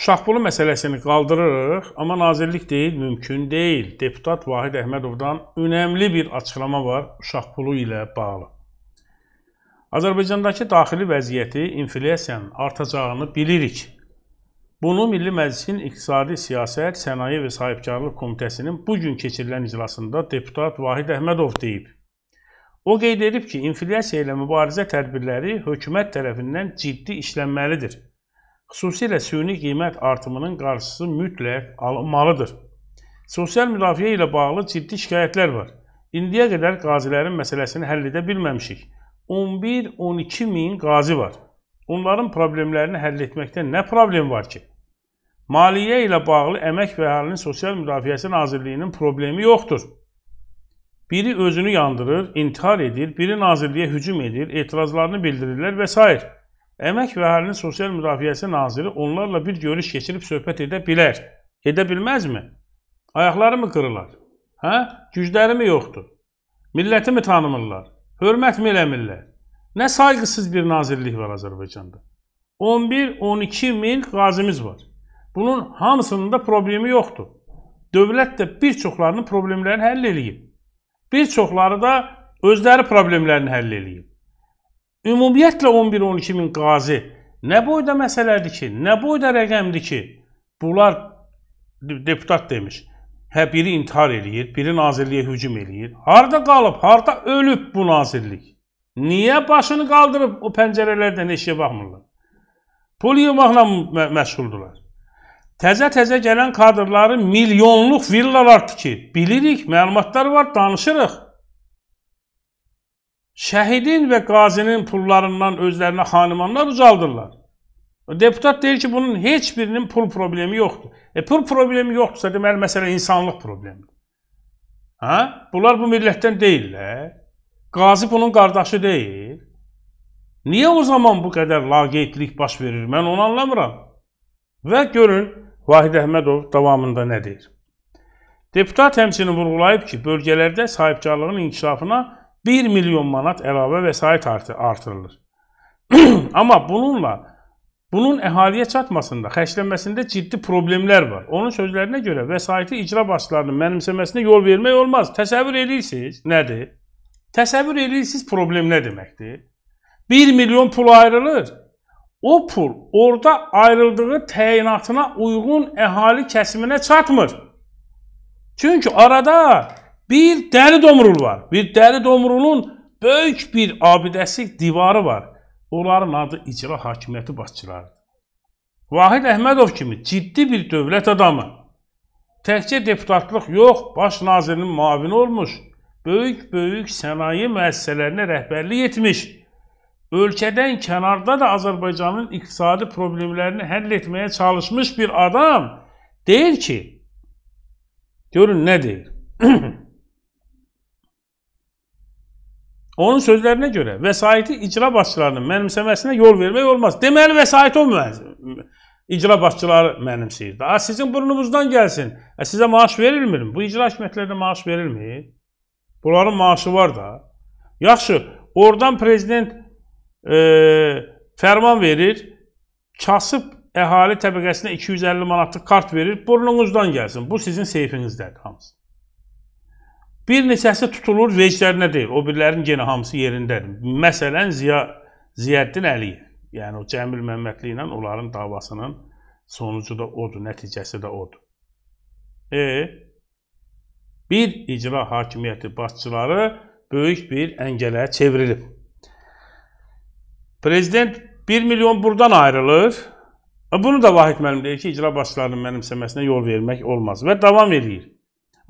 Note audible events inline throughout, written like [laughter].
Uşaq pulu məsələsini qaldırırıq, amma nazirlik deyil, mümkün deyil. Deputat Vahid Əhmədovdan önəmli bir açıqlama var uşaq pulu ilə bağlı. Azərbaycandakı daxili vəziyyəti, inflyasiyanın artacağını bilirik. Bunu Milli Məclisin İqtisadi Siyasət, Sənaye və Sahibkarlıq Komitəsinin bu gün keçirilən iclasında deputat Vahid Əhmədov deyib. O qeyd edib ki, inflyasiya ilə mübarizə tədbirləri hökumət tərəfindən ciddi işlənməlidir. Xüsusilə süni qiymət artımının qarşısı mütləq alınmalıdır. Sosial müdafiə ilə bağlı ciddi şikayətlər var. İndiyə qədər qazilərin məsələsini həll edə bilməmişik. 11-12 min qazi var. Onların problemlərini həll etməkdə nə problem var ki? Maliyyə ilə bağlı Əmək və Əhalinin Sosial Müdafiəsi Nazirliyinin problemi yoxdur. Biri özünü yandırır, intihar edir, biri nazirliyə hücum edir, etirazlarını bildirirlər və s. Əmək və Əhalinin Sosial Müdafiəsi naziri onlarla bir görüş keçirib söhbət edə bilər. Edə bilməzmi? Ayaqları mı qırılar? Hə? Gücləri mi yoxdur? Milləti mi tanımırlar? Hörmət mi eləmirlər? Nə sayğısız bir nazirlik var Azərbaycanda. 11-12 min qazimiz var. Bunun hamısının da problemi yoxdur. Dövlət də bir çoxlarının problemlərini həll eləyib. Bir çoxları da özləri problemlərini həll eləyib ümumiyyətlə 11-12 min qazi nə boyda məsələdir ki, nə boyda rəqəmdir ki, bunlar deputat demiş. Hə, biri intihar eləyir, biri nazirliyə hücum eləyir. Harda qalıb, harda ölüb bu nazirlik? Niyə başını qaldırıb o pəncərələrdən eşiyə baxmırlar? Pul yığmaqla mə məşğuldurlar. Təzə-təzə gələn kadrları milyonluq villalar tikir. Bilirik, məlumatlar var, danışırıq şəhidin və qazinin pullarından özlərinə xanimanlar ucaldırlar. Deputat deyir ki, bunun heç birinin pul problemi yoxdur. E, pul problemi yoxdursa, deməli, məsələ insanlıq problemidir. Hə? Bunlar bu millətdən deyillər. Qazi bunun qardaşı deyil. Niyə o zaman bu qədər laqeydlik baş verir? Mən onu anlamıram. Və görün, Vahid Əhmədov davamında nə deyir? Deputat həmçinin vurğulayıb ki, bölgələrdə sahibkarlığın inkişafına 1 milyon manat əlavə vəsait artı artırılır. [clears throat] Amma bununla bunun əhaliyə çatmasında, xərclənməsində ciddi problemlər var. Onun sözlərinə görə vəsaiti icra başçılarının mənimsəməsinə yol vermək olmaz. Təsəvvür edirsiniz, nədir? Təsəvvür edirsiniz problem nə deməkdir? 1 milyon pul ayrılır. O pul orada ayrıldığı təyinatına uyğun əhali kəsiminə çatmır. Çünki arada Bir dəri domrul var. Bir dəri domrulun böyük bir abidəsi, divarı var. Onların adı icra hakimiyyəti başçılarıdır. Vahid Əhmədov kimi ciddi bir dövlət adamı, təkcə deputatlıq yox, baş nazirinin muavini olmuş, böyük-böyük sənaye müəssisələrinə rəhbərlik etmiş, ölkədən kənarda da Azərbaycanın iqtisadi problemlərini həll etməyə çalışmış bir adam deyir ki, görün nə deyir? [clears throat] Onun sözlərinə görə vəsaiti icra başçılarının mənimsəməsinə yol vermək olmaz. Deməli vəsait o icra başçıları mənimsəyir. A sizin burnunuzdan gəlsin. A sizə maaş verilmir? Bu icra hakimiyyətlərinə maaş verilmir. Bunların maaşı var da. Yaxşı, oradan prezident e, fərman verir. Kasıb əhali təbəqəsinə 250 manatlıq kart verir. Burnunuzdan gəlsin. Bu sizin seyfinizdədir hamısı. Bir neçəsi tutulur veclərinə deyil, o birlərin yenə hamısı yerindədir. Məsələn, Ziya Ziyəddin Əliyev, yəni o Cəmil Məmmədli ilə onların davasının sonucu da odur, nəticəsi də odur. E, bir icra hakimiyyəti başçıları böyük bir əngələ çevrilib. Prezident 1 milyon buradan ayrılır. E, bunu da Vahid müəllim deyir ki, icra başçılarının mənimsəməsinə yol vermək olmaz və davam edir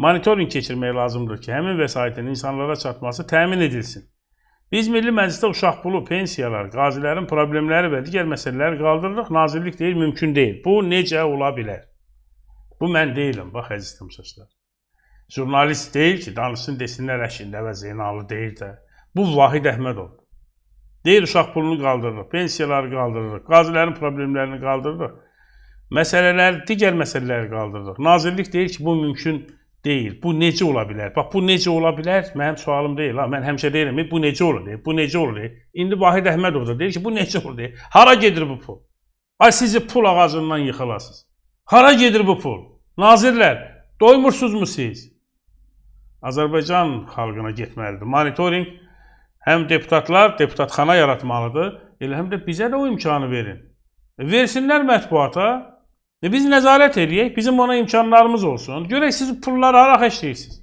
monitoring keçirmək lazımdır ki, həmin vəsaitin insanlara çatması təmin edilsin. Biz Milli Məclisdə uşaq pulu, pensiyalar, qazilərin problemləri və digər məsələləri qaldırırıq. Nazirlik deyir, mümkün deyil. Bu necə ola bilər? Bu mən deyiləm, bax əziz tamaşaçılar. Jurnalist deyil ki, danışsın desinlər əşində və Zeynalı deyil də. Bu Vahid Əhmədov. Deyir uşaq pulunu qaldırırıq, pensiyaları qaldırırıq, qazilərin problemlərini qaldırırıq. Məsələlər, digər məsələləri qaldırırıq. Nazirlik deyir ki, bu mümkün deyil. Bu necə ola bilər? Bax bu necə ola bilər? Mənim sualım deyil ha. Mən həmişə deyirəm, bu necə olur? Deyil. Bu necə olur? Deyil. İndi Vahid Əhmədov da deyir ki, bu necə olur? Deyil. Hara gedir bu pul? Ay sizi pul ağacından yıxılasınız. Hara gedir bu pul? Nazirlər, doymursunuzmu siz? Azərbaycan xalqına getməlidir. Monitoring həm deputatlar deputatxana yaratmalıdır, elə həm də bizə də o imkanı verin. E, versinlər mətbuata, Və biz nəzarət eləyək, bizim ona imkanlarımız olsun. Görək siz pulları hara xərcləyirsiniz.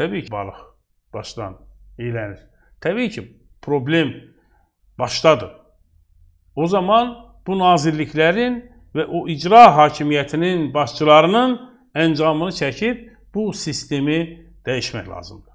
Təbii ki, balıq başdan iylənir. Təbii ki, problem başdadır. O zaman bu nazirliklərin və o icra hakimiyyətinin başçılarının əncamını çəkib bu sistemi dəyişmək lazımdır.